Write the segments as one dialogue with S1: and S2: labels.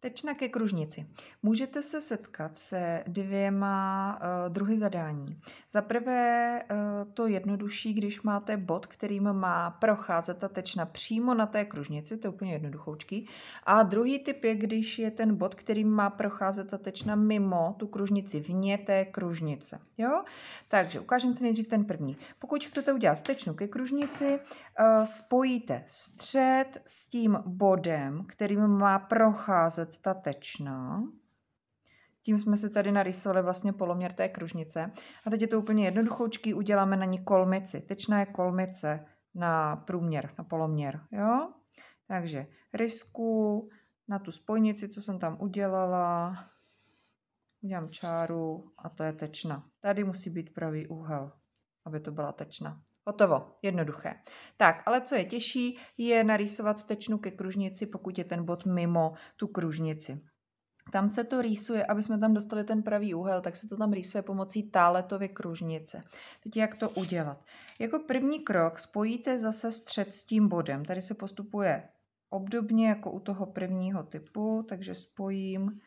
S1: Tečna ke kružnici. Můžete se setkat se dvěma uh, druhy zadání. Za prvé uh, to jednodušší, když máte bod, kterým má procházet ta tečna přímo na té kružnici, to je úplně jednoduchoučký. A druhý typ je, když je ten bod, kterým má procházet ta tečna mimo tu kružnici, vně té kružnice. Jo? Takže ukážem si nejdřív ten první. Pokud chcete udělat tečnu ke kružnici, uh, spojíte střed s tím bodem, kterým má procházet z ta tečna. Tím jsme si tady narysovali vlastně poloměr té kružnice. A teď je to úplně jednoduchoučký, uděláme na ní kolmici. Tečná je kolmice na průměr, na poloměr. Jo? Takže rysku na tu spojnici, co jsem tam udělala, udělám čáru a to je tečna. Tady musí být pravý úhel, aby to byla tečna. Hotovo, jednoduché. Tak, ale co je těžší, je narýsovat tečnu ke kružnici, pokud je ten bod mimo tu kružnici. Tam se to rýsuje, aby jsme tam dostali ten pravý úhel, tak se to tam rýsuje pomocí táletové kružnice. Teď jak to udělat? Jako první krok spojíte zase střed s tím bodem. Tady se postupuje obdobně jako u toho prvního typu, takže spojím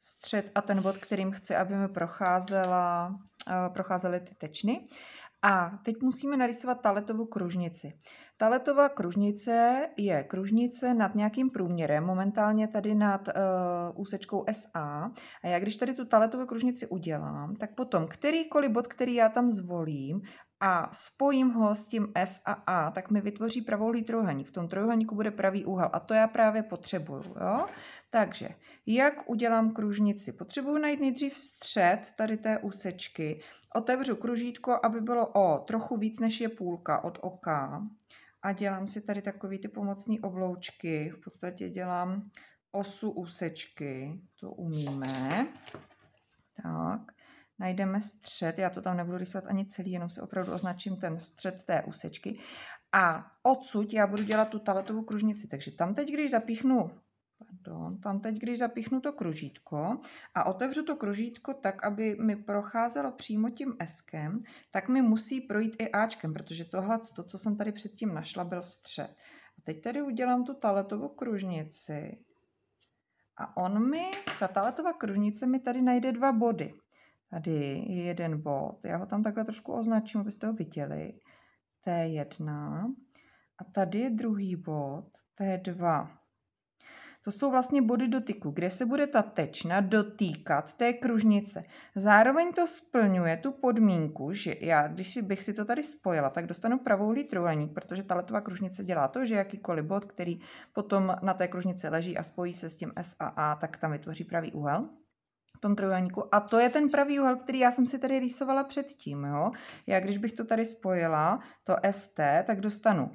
S1: střed a ten bod, kterým chci, aby mi procházela, eh, procházely ty tečny. A teď musíme narysovat taletovou kružnici. Taletová kružnice je kružnice nad nějakým průměrem, momentálně tady nad uh, úsečkou SA. A já když tady tu taletovou kružnici udělám, tak potom kterýkoliv bod, který já tam zvolím a spojím ho s tím S a A, tak mi vytvoří pravoulý trojuhelník. V tom trojuhelníku bude pravý úhel a to já právě potřebuju. Jo? Takže jak udělám kružnici? Potřebuju najít nejdřív střed tady té úsečky. Otevřu kružítko, aby bylo O trochu víc, než je půlka od oka. A dělám si tady takové ty pomocní obloučky. V podstatě dělám osu úsečky. To umíme. Tak najdeme střed, já to tam nebudu rysovat ani celý, jenom si opravdu označím ten střed té úsečky. A odsud já budu dělat tu taletovou kružnici, takže tam teď, když zapíchnu Pardon, tam teď, když zapíchnu to kružítko a otevřu to kružítko tak, aby mi procházelo přímo tím S, tak mi musí projít i Ačkem, protože tohle, to, co jsem tady předtím našla, byl střed. A teď tady udělám tu taletovou kružnici a on mi, ta taletová kružnice mi tady najde dva body. Tady je jeden bod. Já ho tam takhle trošku označím, abyste ho viděli. T1. A tady je druhý bod, T2. To jsou vlastně body dotyku, kde se bude ta tečna dotýkat té kružnice. Zároveň to splňuje tu podmínku, že já, když bych si to tady spojila, tak dostanu pravouhlý trojúhelník, protože ta letová kružnice dělá to, že jakýkoliv bod, který potom na té kružnici leží a spojí se s tím S a A, tak tam vytvoří pravý úhel tom trojuhelníku. A to je ten pravý úhel, který já jsem si tady rýsovala předtím. Jo? Já když bych to tady spojila, to ST, tak dostanu uh,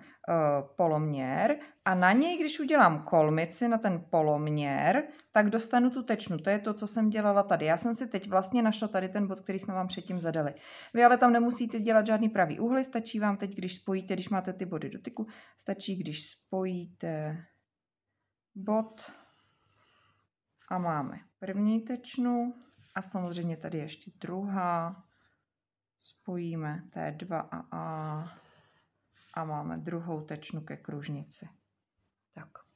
S1: poloměr a na něj, když udělám kolmici na ten poloměr, tak dostanu tu tečnu. To je to, co jsem dělala tady. Já jsem si teď vlastně našla tady ten bod, který jsme vám předtím zadali. Vy ale tam nemusíte dělat žádný pravý úhly, stačí vám teď, když spojíte, když máte ty body dotyku, stačí, když spojíte bod a máme první tečnu a samozřejmě tady ještě druhá. Spojíme T2 a A a máme druhou tečnu ke kružnici. Tak.